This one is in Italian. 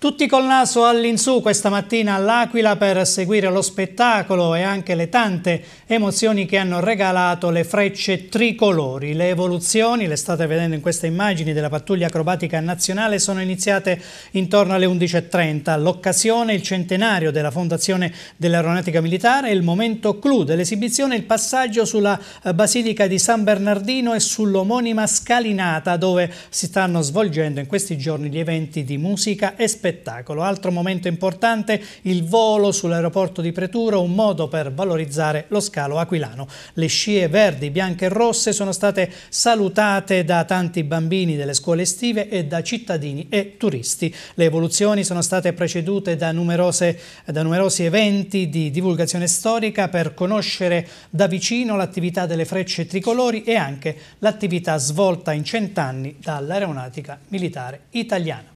Tutti col naso all'insù questa mattina all'Aquila per seguire lo spettacolo e anche le tante emozioni che hanno regalato le frecce tricolori. Le evoluzioni, le state vedendo in queste immagini, della pattuglia acrobatica nazionale sono iniziate intorno alle 11.30. L'occasione, il centenario della fondazione dell'aeronautica militare, il momento clou dell'esibizione, il passaggio sulla eh, Basilica di San Bernardino e sull'omonima scalinata dove si stanno svolgendo in questi giorni gli eventi di musica e spettacolo spettacolo. Altro momento importante, il volo sull'aeroporto di Preturo, un modo per valorizzare lo scalo aquilano. Le scie verdi, bianche e rosse sono state salutate da tanti bambini delle scuole estive e da cittadini e turisti. Le evoluzioni sono state precedute da, numerose, da numerosi eventi di divulgazione storica per conoscere da vicino l'attività delle frecce tricolori e anche l'attività svolta in cent'anni dall'aeronautica militare italiana.